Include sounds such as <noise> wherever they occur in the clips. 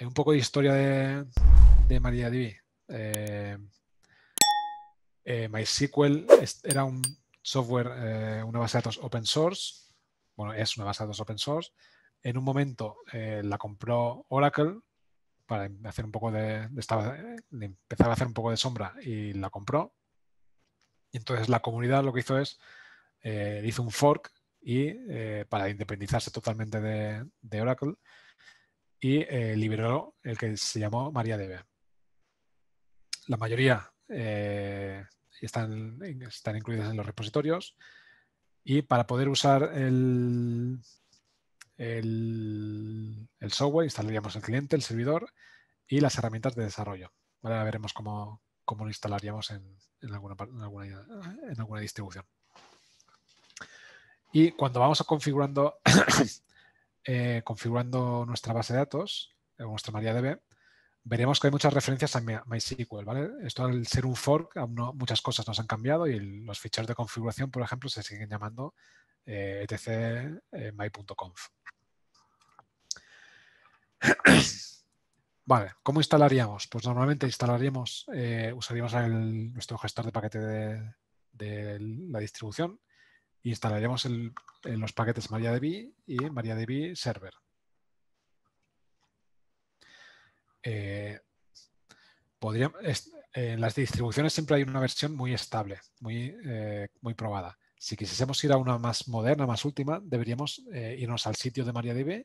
Eh, un poco de historia de, de MariaDB. Eh, eh, MySQL era un software, una base de datos open source. Bueno, es una base de datos open source. En un momento la compró Oracle para hacer un poco de, de empezar a hacer un poco de sombra y la compró. Y entonces la comunidad lo que hizo es, hizo un fork y para independizarse totalmente de Oracle y eh, liberó el que se llamó MariaDB. La mayoría eh, están, incluidas en los repositorios y para poder usar el, software, instalaríamos el cliente, el servidor y las herramientas de desarrollo. Ahora veremos cómo, lo instalaríamos en, alguna, en alguna distribución. Y cuando vamos a configurando <clears throat> eh, eh, configurando nuestra base de datos, eh, nuestra MariaDB, veremos que hay muchas referencias a MySQL, Esto al ser un fork, muchas cosas nos han cambiado y los ficheros de configuración, por ejemplo, se siguen llamando eh, etcmy.conf. <clears throat> Vale, ¿cómo instalaríamos? Pues normalmente instalaríamos, usaríamos nuestro gestor de paquete de la distribución instalaremos en eh, los paquetes MariaDB y MariaDB Server. Eh, en las distribuciones siempre hay una versión muy estable, muy, eh, muy probada. Si quisiésemos ir a una más moderna, más última, deberíamos irnos al sitio de MariaDB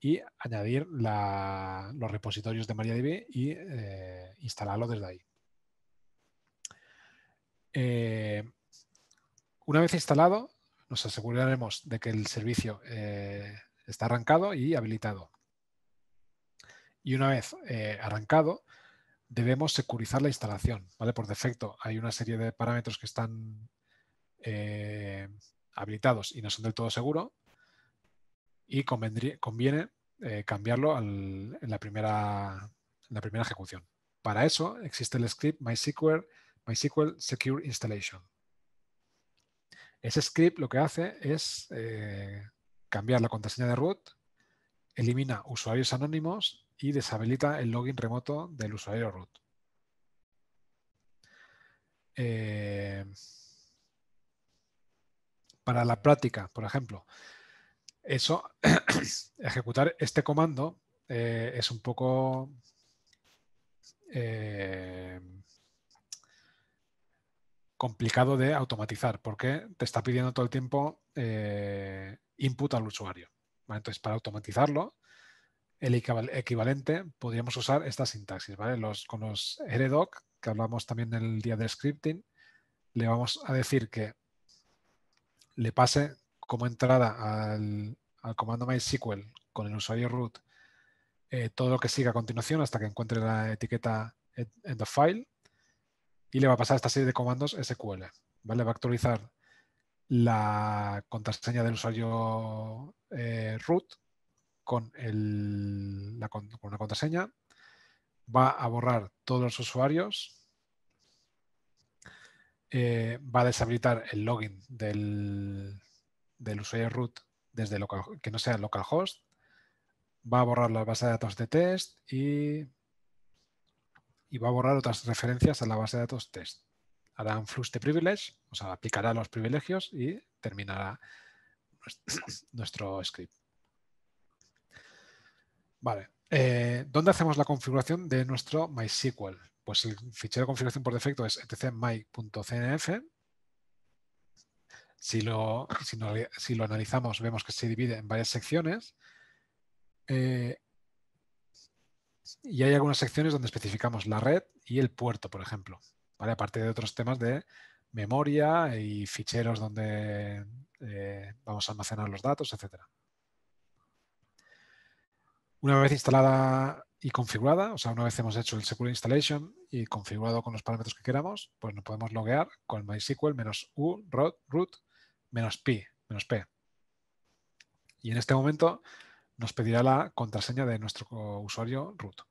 y añadir los repositorios de MariaDB y instalarlo desde ahí. Una vez instalado, nos aseguraremos de que el servicio eh, está arrancado y habilitado. Y una vez eh, arrancado, debemos securizar la instalación. Por defecto hay una serie de parámetros que están eh, habilitados y no son del todo seguros y conviene cambiarlo en, la primera, ejecución. Para eso existe el script MySQL Secure Installation, ese script lo que hace es eh, cambiar la contraseña de root, elimina usuarios anónimos y deshabilita el login remoto del usuario root. Eh, para la práctica, por ejemplo, eso, <coughs> ejecutar este comando eh, es un poco complicado de automatizar porque te está pidiendo todo el tiempo eh, input al usuario. Entonces, para automatizarlo, el equivalente podríamos usar esta sintaxis. ¿vale? Los, con los heredoc, que hablamos también el día del scripting, le vamos a decir que le pase como entrada al, comando MySQL con el usuario root eh, todo lo que siga a continuación hasta que encuentre la etiqueta end of file y le va a pasar esta serie de comandos SQL. ¿vale? Va a actualizar la contraseña del usuario eh, root con, la, una contraseña, va a borrar todos los usuarios, eh, va a deshabilitar el login del, usuario root desde que no sea localhost, va a borrar la base de datos de test y y va a borrar otras referencias a la base de datos test. Hará un flux de privilege, o sea, aplicará los privilegios y terminará <clears throat> nuestro script. Vale. Eh, ¿Dónde hacemos la configuración de nuestro MySQL? Pues el fichero de configuración por defecto es etcmy.cnf. Si lo, si, si lo analizamos, vemos que se divide en varias secciones. Eh, y hay algunas secciones donde especificamos la red y el puerto, por ejemplo, ¿vale? aparte de otros temas de memoria y ficheros donde eh, vamos a almacenar los datos, etc. Una vez instalada y configurada, o sea, una vez hemos hecho el Secure Installation y configurado con los parámetros que queramos, pues nos podemos loguear con MySQL menos u root menos pi, menos p. Y en este momento nos pedirá la contraseña de nuestro usuario root.